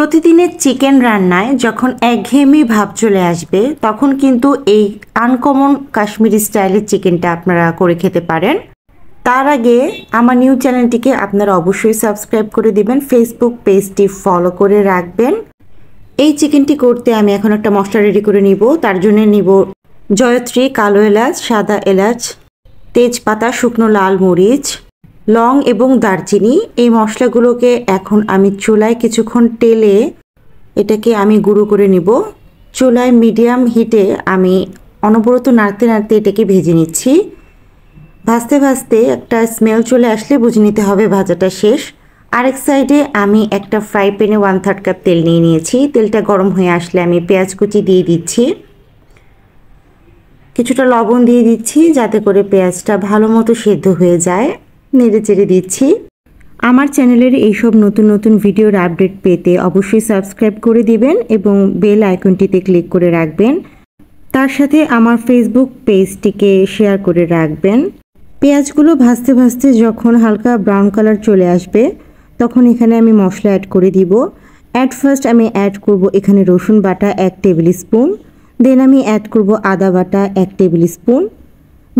প্রতিদিনের চিকেন রান্নায় যখন একঘেয়েমি ভাব চলে আসবে তখন কিন্তু এই আনকমন কাশ্মীরি স্টাইলের চিকেনটা আপনারা করে খেতে পারেন তার আগে আমার নিউ চ্যানেলটিকে আপনারা অবশ্যই সাবস্ক্রাইব করে দিবেন ফেসবুক পেজটি ফলো করে রাখবেন এই চিকেনটি করতে আমি এখন একটা মশলা রেডি করে নিব তার জন্য নিব জয়ত্রী কালো এলাচ সাদা এলাচ তেজপাতা শুকনো লাল মরিচ লং এবং দারচিনি এই মশলাগুলোকে এখন আমি চুলায় কিছুক্ষণ টেলে এটাকে আমি গুঁড়ো করে নিব চুলায় মিডিয়াম হিটে আমি অনবরত নাড়তে নাড়তে এটাকে ভেজে নিচ্ছি ভাজতে ভাজতে একটা স্মেল চলে আসলে বুঝে নিতে হবে ভাজাটা শেষ আরেক সাইডে আমি একটা ফ্রাই প্যানে ওয়ান থার্ড কাপ তেল নিয়ে নিয়েছি তেলটা গরম হয়ে আসলে আমি পেঁয়াজ কুচি দিয়ে দিচ্ছি কিছুটা লবণ দিয়ে দিচ্ছি যাতে করে পেঁয়াজটা ভালো মতো সেদ্ধ হয়ে যায় নেড়ে চেড়ে দিচ্ছি আমার চ্যানেলের এইসব নতুন নতুন ভিডিওর আপডেট পেতে অবশ্যই সাবস্ক্রাইব করে দিবেন এবং বেল আইকনটিতে ক্লিক করে রাখবেন তার সাথে আমার ফেসবুক পেজটিকে শেয়ার করে রাখবেন পেঁয়াজগুলো ভাজতে ভাজতে যখন হালকা ব্রাউন কালার চলে আসবে তখন এখানে আমি মশলা অ্যাড করে দিব অ্যাট ফার্স্ট আমি অ্যাড করব এখানে রসুন বাটা এক টেবিল স্পুন দেন আমি অ্যাড করব আদা বাটা এক টেবিল স্পুন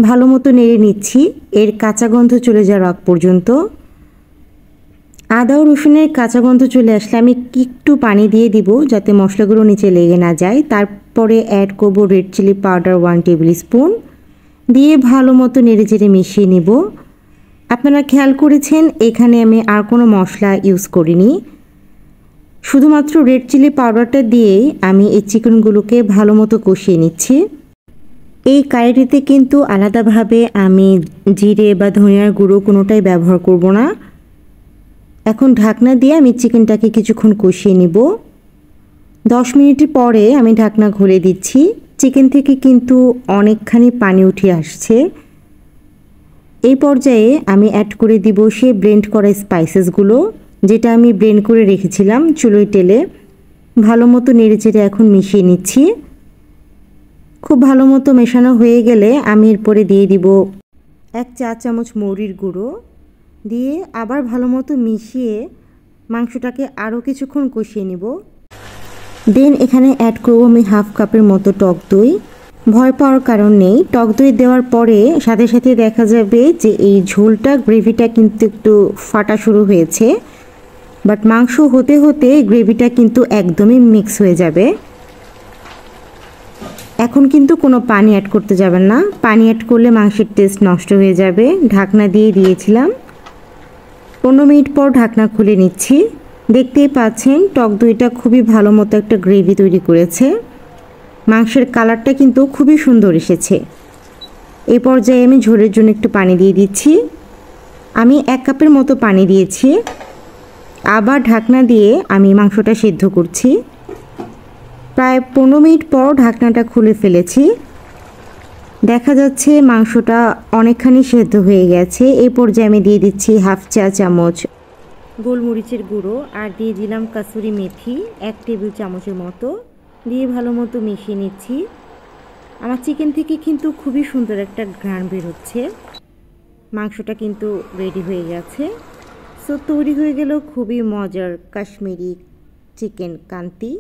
ভালো মতো নেড়ে নিচ্ছি এর কাঁচা গন্ধ চলে যাওয়ার আগ পর্যন্ত আদা ও রসুনের কাঁচা গন্ধ চলে আসলে আমি একটু পানি দিয়ে দিব যাতে মশলাগুলো নিচে লেগে না যায় তারপরে অ্যাড করব red chilli powder one tablespoon দিয়ে ভালো মতো নেড়ে চেড়ে মিশিয়ে নেব আপনারা খেয়াল করেছেন এখানে আমি আর কোনো মশলা ইউজ করিনি শুধুমাত্র রেড চিলি পাউডারটা দিয়েই আমি এই চিকেনগুলোকে ভালো মতো কষিয়ে নিচ্ছি এই কারিটিতে কিন্তু আলাদাভাবে আমি জিরে বা ধনিয়ার গুঁড়ো কোনোটাই ব্যবহার করব না এখন ঢাকনা দিয়ে আমি চিকেনটাকে কিছুক্ষণ কষিয়ে নিব দশ মিনিট পরে আমি ঢাকনা খুলে দিচ্ছি চিকেন থেকে কিন্তু অনেকখানি পানি উঠে আসছে এই পর্যায়ে আমি অ্যাড করে দিব সে ব্লেন্ড করা স্পাইসেসগুলো যেটা আমি ব্লেন্ড করে রেখেছিলাম চুলোয় তেলে ভালো মতো নেড়েচেড়ে এখন মিশিয়ে নিচ্ছি খুব ভালো মতো মেশানো হয়ে গেলে আমি এরপরে দিয়ে দিব এক চা চামচ মৌরির গুঁড়ো দিয়ে আবার ভালো মতো মিশিয়ে মাংসটাকে আরও কিছুক্ষণ কষিয়ে নিব দেন এখানে অ্যাড করবো আমি হাফ কাপের মতো টক দই ভয় পাওয়ার কারণ নেই টক দই দেওয়ার পরে সাথে সাথে দেখা যাবে যে এই ঝোলটা গ্রেভিটা কিন্তু একটু ফাটা শুরু হয়েছে বাট মাংস হতে হতে গ্রেভিটা কিন্তু একদমই মিক্স হয়ে যাবে এখন কিন্তু কোনো পানি অ্যাড করতে যাবেন না পানি অ্যাড করলে মাংসের টেস্ট নষ্ট হয়ে যাবে ঢাকনা দিয়ে দিয়েছিলাম পনেরো মিনিট পর ঢাকনা খুলে নিচ্ছি দেখতেই পাচ্ছেন টক দইটা খুবই ভালো মতো একটা গ্রেভি তৈরি করেছে মাংসের কালারটা কিন্তু খুবই সুন্দর এসেছে এই পর্যায়ে আমি ঝোলের জন্য একটু পানি দিয়ে দিচ্ছি আমি এক কাপের মতো পানি দিয়েছি আবার ঢাকনা দিয়ে আমি মাংসটা সিদ্ধ করছি প্রায় পনেরো মিনিট পর ঢাকনাটা খুলে ফেলেছি দেখা যাচ্ছে মাংসটা অনেকখানি সেদ্ধ হয়ে গেছে এই পর্যায়ে আমি দিয়ে দিচ্ছি হাফ চা চামচ গোলমরিচের গুঁড়ো আর দিয়ে দিলাম কাসুরি মেথি এক টেবিল চামচের মতো দিয়ে ভালো মতো মিশিয়ে নিচ্ছি আমার চিকেন থেকে কিন্তু খুবই সুন্দর একটা ঘ্রাণ বেরোচ্ছে মাংসটা কিন্তু রেডি হয়ে গেছে সো তৈরি হয়ে গেল খুবই মজার কাশ্মীরি চিকেন কান্তি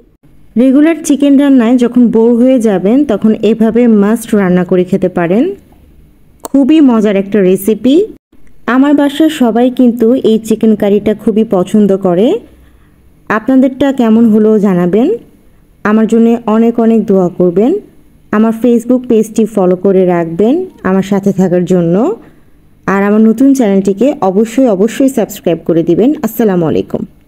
রেগুলার চিকেন রান্নায় যখন বোর হয়ে যাবেন তখন এভাবে মাস্ট রান্না করে খেতে পারেন খুবই মজার একটা রেসিপি আমার বাসার সবাই কিন্তু এই চিকেন কারিটা খুবই পছন্দ করে আপনাদেরটা কেমন হলো জানাবেন আমার জন্য অনেক অনেক দোয়া করবেন আমার ফেসবুক পেজটি ফলো করে রাখবেন আমার সাথে থাকার জন্য আর আমার নতুন চ্যানেলটিকে অবশ্যই অবশ্যই সাবস্ক্রাইব করে দিবেন আসসালামু আলাইকুম